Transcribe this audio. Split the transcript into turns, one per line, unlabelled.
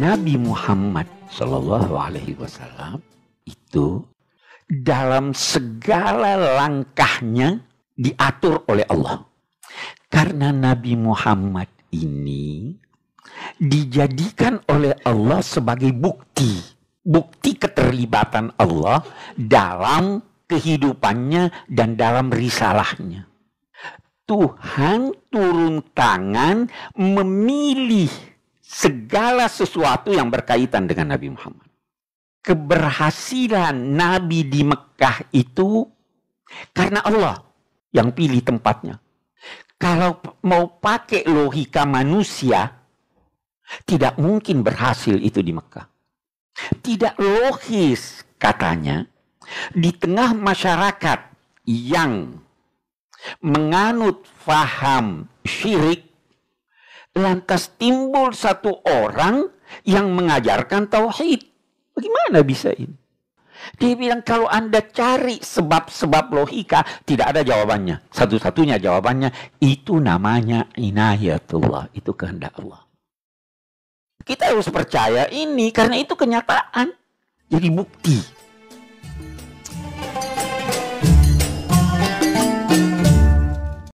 Nabi Muhammad Shallallahu Alaihi Wasallam itu dalam segala langkahnya diatur oleh Allah. Karena Nabi Muhammad ini dijadikan oleh Allah sebagai bukti, bukti keterlibatan Allah dalam kehidupannya dan dalam risalahnya. Tuhan turun tangan memilih segala sesuatu yang berkaitan dengan Nabi Muhammad. Keberhasilan Nabi di Mekah itu karena Allah yang pilih tempatnya. Kalau mau pakai logika manusia, tidak mungkin berhasil itu di Mekah. Tidak logis katanya di tengah masyarakat yang menganut faham syirik Lantas timbul satu orang yang mengajarkan tauhid. Bagaimana bisa ini? Dia bilang kalau Anda cari sebab-sebab logika, tidak ada jawabannya. Satu-satunya jawabannya itu namanya inayatullah, itu kehendak Allah.
Kita harus percaya ini karena itu kenyataan.
Jadi bukti